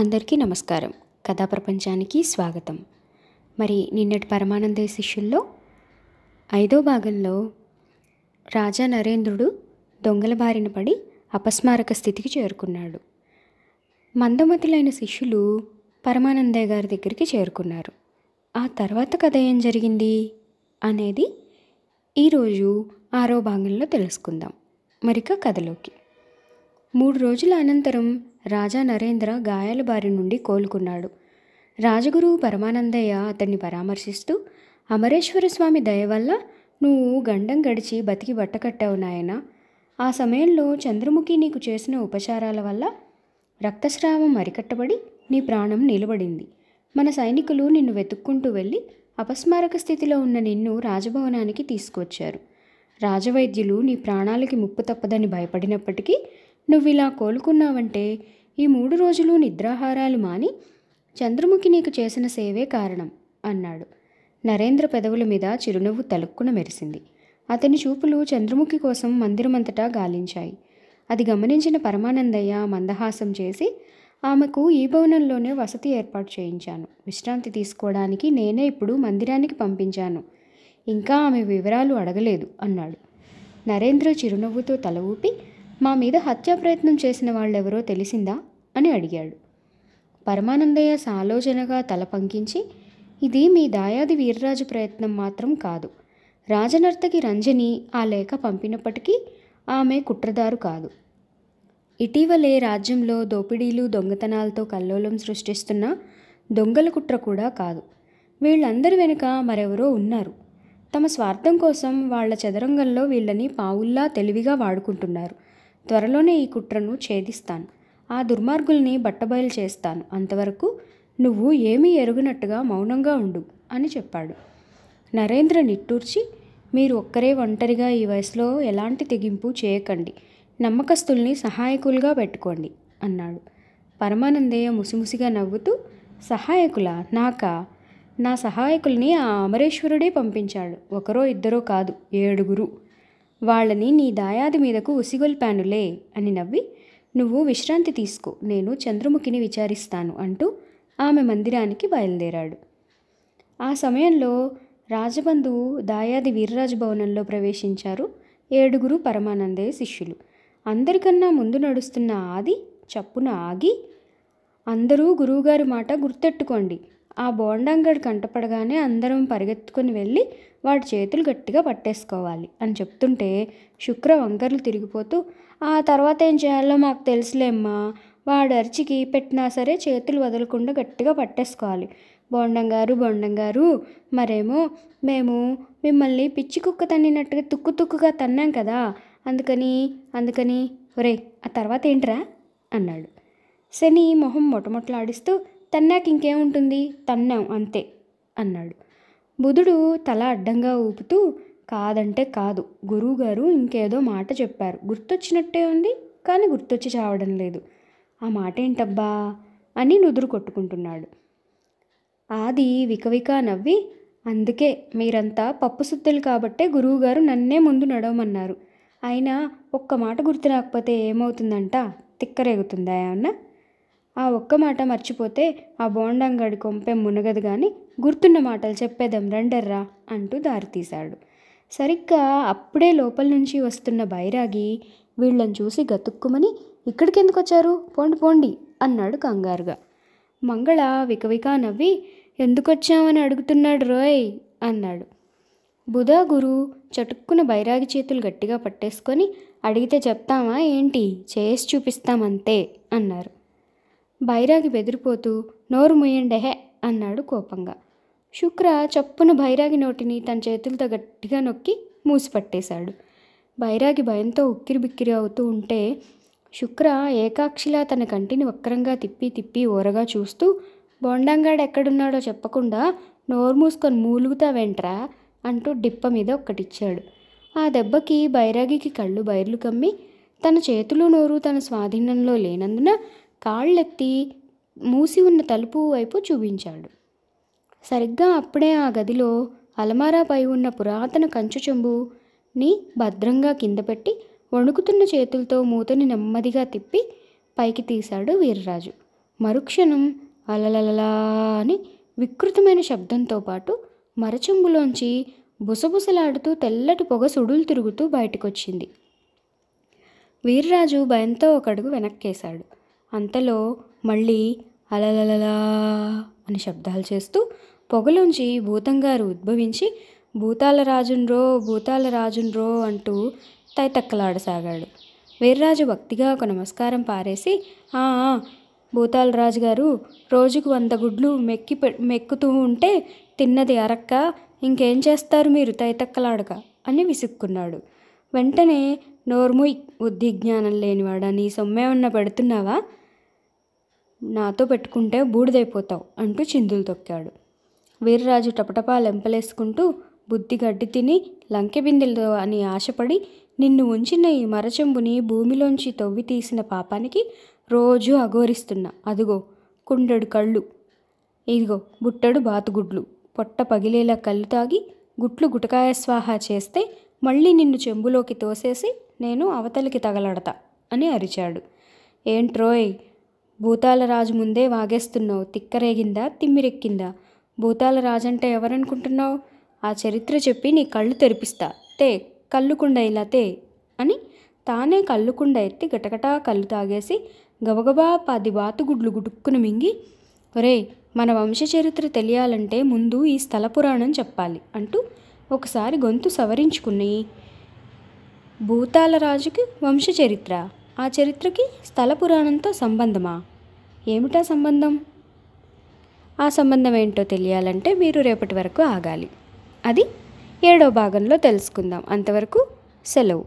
అందరికీ నమస్కారం కథా ప్రపంచానికి స్వాగతం మరి నిన్నటి పరమానంద శిష్యుల్లో ఐదో భాగంలో రాజా నరేంద్రుడు దొంగల బారిన పడి అపస్మారక స్థితికి చేరుకున్నాడు మందమతులైన శిష్యులు పరమానందయ్య గారి దగ్గరికి చేరుకున్నారు ఆ తర్వాత కథ ఏం జరిగింది అనేది ఈరోజు ఆరో భాగంలో తెలుసుకుందాం మరిక కథలోకి మూడు రోజుల అనంతరం రాజా నరేంద్ర గాయాల బారి నుండి కోలుకున్నాడు రాజగురువు పరమానందయ్య అతన్ని పరామర్శిస్తూ అమరేశ్వర స్వామి దయ వల్ల నువ్వు గండం గడిచి బతికి బట్టకట్టావు నాయన ఆ సమయంలో చంద్రముఖి నీకు చేసిన ఉపచారాల వల్ల రక్తస్రావం అరికట్టబడి నీ ప్రాణం నిలబడింది మన సైనికులు నిన్ను వెతుక్కుంటూ వెళ్ళి అపస్మారక స్థితిలో ఉన్న నిన్ను రాజభవనానికి తీసుకొచ్చారు రాజవైద్యులు నీ ప్రాణాలకి ముప్పు తప్పదని భయపడినప్పటికీ నువ్వు ఇలా కోలుకున్నావంటే ఈ మూడు రోజులు నిద్రాహారాలు మాని చంద్రముఖి నీకు చేసిన సేవే కారణం అన్నాడు నరేంద్ర పెదవుల మీద చిరునవ్వు తలుక్కున మెరిసింది అతని చూపులు చంద్రముఖి కోసం మందిరమంతటా గాలించాయి అది గమనించిన పరమానందయ్య మందహాసం చేసి ఆమెకు ఈ భవనంలోనే వసతి ఏర్పాటు చేయించాను విశ్రాంతి తీసుకోవడానికి నేనే ఇప్పుడు మందిరానికి పంపించాను ఇంకా ఆమె వివరాలు అడగలేదు అన్నాడు నరేంద్ర చిరునవ్వుతో తల ఊపి మా మీద హత్యా ప్రయత్నం చేసిన వాళ్ళెవరో తెలిసిందా అని అడిగాడు పరమానందయ్య సాలోచనగా తల పంకించి ఇది మీ దాయాది వీర్రాజు ప్రయత్నం మాత్రం కాదు రాజనర్తకి రంజని ఆ లేఖ పంపినప్పటికీ ఆమె కుట్రదారు కాదు ఇటీవలే రాజ్యంలో దోపిడీలు దొంగతనాలతో కల్లోలం సృష్టిస్తున్న దొంగల కుట్ర కూడా కాదు వీళ్ళందరి వెనుక మరెవరో ఉన్నారు తమ స్వార్థం కోసం వాళ్ళ చదరంగంలో వీళ్ళని పావుల్లా తెలివిగా వాడుకుంటున్నారు త్వరలోనే ఈ కుట్రను ఛేదిస్తాను ఆ దుర్మార్గుల్ని బట్టబయలు చేస్తాను అంతవరకు నువ్వు ఏమీ ఎరుగునట్టుగా మౌనంగా ఉండు అని చెప్పాడు నరేంద్ర నిట్టూర్చి మీరు ఒక్కరే ఒంటరిగా ఈ వయసులో ఎలాంటి తెగింపు చేయకండి నమ్మకస్తుల్ని సహాయకులుగా పెట్టుకోండి అన్నాడు పరమానందయ్య ముసిముసిగా నవ్వుతూ సహాయకుల నాక నా సహాయకుల్ని ఆ అమరేశ్వరుడే పంపించాడు ఒకరో ఇద్దరో కాదు ఏడుగురు వాళ్ళని నీ దాయాది మీదకు ఉసిగొల్పానులే అని నవ్వి నువ్వు విశ్రాంతి తీసుకో నేను చంద్రముఖిని విచారిస్తాను అంటూ ఆమె మందిరానికి బయలుదేరాడు ఆ సమయంలో రాజబంధువు దాయాది వీర్రాజు భవనంలో ప్రవేశించారు ఏడుగురు పరమానందయ్య శిష్యులు అందరికన్నా ముందు నడుస్తున్న ఆది చప్పున ఆగి అందరూ గురువుగారి మాట గుర్తెట్టుకోండి ఆ బోండంగడు కంటపడగానే అందరం పరిగెత్తుకుని వెళ్ళి వాడి చేతులు గట్టిగా పట్టేసుకోవాలి అని చెప్తుంటే శుక్ర వంకర్లు తిరిగిపోతూ ఆ తర్వాత ఏం చేయాలో మాకు తెలుసులేమ్మా వాడు అరిచికి పెట్టినా సరే చేతులు వదలకుండా గట్టిగా పట్టేసుకోవాలి బోండంగారు బోండంగారు మరేమో మేము మిమ్మల్ని పిచ్చి కుక్క తన్నినట్టుగా తుక్కు తుక్కుగా తన్నాం కదా అందుకని అందుకని ఒరే ఆ తర్వాత ఏంట్రా అన్నాడు శని మొహం మొట్టమొట్టలాడిస్తూ తన్నాక ఇంకేముంటుంది తన్నాం అంతే అన్నాడు బుధుడు తల అడ్డంగా ఊపుతూ కాదంటే కాదు గురువుగారు ఇంకేదో మాట చెప్పారు గుర్తొచ్చినట్టే ఉంది కానీ గుర్తొచ్చి చావడం లేదు ఆ మాట ఏంటబ్బా అని నుదురు కొట్టుకుంటున్నాడు ఆది వికవిక నవ్వి అందుకే మీరంతా పప్పు సుత్తులు కాబట్టే గురువుగారు నన్నే ముందు నడవమన్నారు అయినా ఒక్క మాట గుర్తు రాకపోతే ఏమవుతుందంట తిక్కరేగుతుందా ఏమన్నా ఆ ఒక్క మాట మర్చిపోతే ఆ బోండంగాడి కొంపె మునగదు కానీ గుర్తున్న మాటలు చెప్పేదాం రండర్రా అంటూ దారితీశాడు సరిగ్గా అప్పుడే లోపల నుంచి వస్తున్న బైరాగి వీళ్ళని చూసి గతుక్కుమని ఇక్కడికి ఎందుకు వచ్చారు పోండి పోండి అన్నాడు కంగారుగా మంగళ వికవికా నవ్వి ఎందుకొచ్చామని అడుగుతున్నాడు రోయ్ అన్నాడు బుధా గురు చటుక్కున బైరాగి చేతులు గట్టిగా పట్టేసుకొని అడిగితే చెప్తామా ఏంటి చేసి చూపిస్తామంతే అన్నారు బైరాగి బెదిరిపోతూ నోరు ముయ్యండెహే అన్నాడు కోపంగా శుక్ర చప్పున బైరాగి నోటిని తన చేతులతో గట్టిగా నొక్కి మూసిపట్టేశాడు బైరాగి భయంతో ఉక్కిరి బిక్కిరి అవుతూ ఉంటే శుక్ర ఏకాక్షిలా తన కంటిని వక్రంగా తిప్పి తిప్పి ఓరగా చూస్తూ బొండంగాడు ఎక్కడున్నాడో చెప్పకుండా నోరు మూసుకొని మూలుగుతా వెంట్రా అంటూ డిప్ప మీద ఒక్కటిచ్చాడు ఆ దెబ్బకి బైరాగికి కళ్ళు బైర్లు కమ్మి తన చేతులు నోరు తన స్వాధీనంలో లేనందున కాళ్ళెత్తి మూసి ఉన్న తలుపు వైపు చూపించాడు సరిగ్గా అప్పుడే ఆ గదిలో అలమారాపై ఉన్న పురాతన కంచు చెంబుని భద్రంగా కింద పెట్టి వణుకుతున్న చేతులతో మూతని నెమ్మదిగా తిప్పి పైకి తీశాడు వీర్రాజు మరుక్షణం అలలలలా అని వికృతమైన శబ్దంతో పాటు మరచెంబులోంచి బుసబుసలాడుతూ తెల్లటి పొగ సుడులు తిరుగుతూ బయటకొచ్చింది వీర్రాజు భయంతో ఒకడుగు వెనక్కేశాడు అంతలో మళ్ళీ అలలలలా అని శబ్దాలు చేస్తూ పొగలోంచి భూతంగారు ఉద్భవించి భూతాల రాజున్రో భూతాల రాజున్రో అంటూ తైతక్కలాడసాగాడు వీర్రాజు భక్తిగా ఒక నమస్కారం పారేసి ఆ భూతాల గారు రోజుకు వంద గుడ్లు మెక్కి మెక్కుతూ ఉంటే తిన్నది అరక్క ఇంకేం చేస్తారు మీరు తైతక్కలాడక అని విసుక్కున్నాడు వెంటనే నోర్ముయ్ బుద్ధి జ్ఞానం లేనివాడా నీ సొమ్మేమన్నా పెడుతున్నావా నాతో పెట్టుకుంటే బూడిదైపోతావు అంటూ చిందులు తొక్కాడు వీర్రాజు టపటపా లెంపలేసుకుంటూ బుద్ధి గడ్డి తిని లంకెబిందెలు అని ఆశపడి నిన్ను ఉంచిన ఈ మరచెంబుని భూమిలోంచి తవ్వి తీసిన పాపానికి రోజూ అఘోరిస్తున్నా అదుగో కుండెడు కళ్ళు ఇదిగో బుట్టడు బాతుగుడ్లు పొట్ట పగిలేలా కళ్ళు తాగి గుట్లు గుటకాయ స్వాహ చేస్తే మళ్ళీ నిన్ను చెంబులోకి తోసేసి నేను అవతలికి తగలడతా అని అరిచాడు ఏంట్రోయ్ భూతాల రాజు ముందే వాగేస్తున్నావు తిక్కరేగిందా తిమ్మిరెక్కిందా భూతాల అంటే ఎవరనుకుంటున్నావు ఆ చరిత్ర చెప్పి నీ కళ్ళు తెరిపిస్తా తే కళ్ళుకుండ ఇలా తే అని తానే కళ్ళుకుండ ఎత్తి గటగటా కళ్ళు తాగేసి గబగబా పది బాతుగుడ్లు గుడుక్కును మింగి ఒరే మన వంశ చరిత్ర తెలియాలంటే ముందు ఈ స్థల పురాణం చెప్పాలి అంటూ ఒకసారి గొంతు సవరించుకుని భూతాల రాజుకి వంశ చరిత్ర ఆ చరిత్రకి స్థల పురాణంతో సంబంధమా ఏమిటా సంబంధం ఆ సంబంధం ఏంటో తెలియాలంటే మీరు రేపటి వరకు ఆగాలి అది ఏడో భాగంలో తెలుసుకుందాం అంతవరకు సెలవు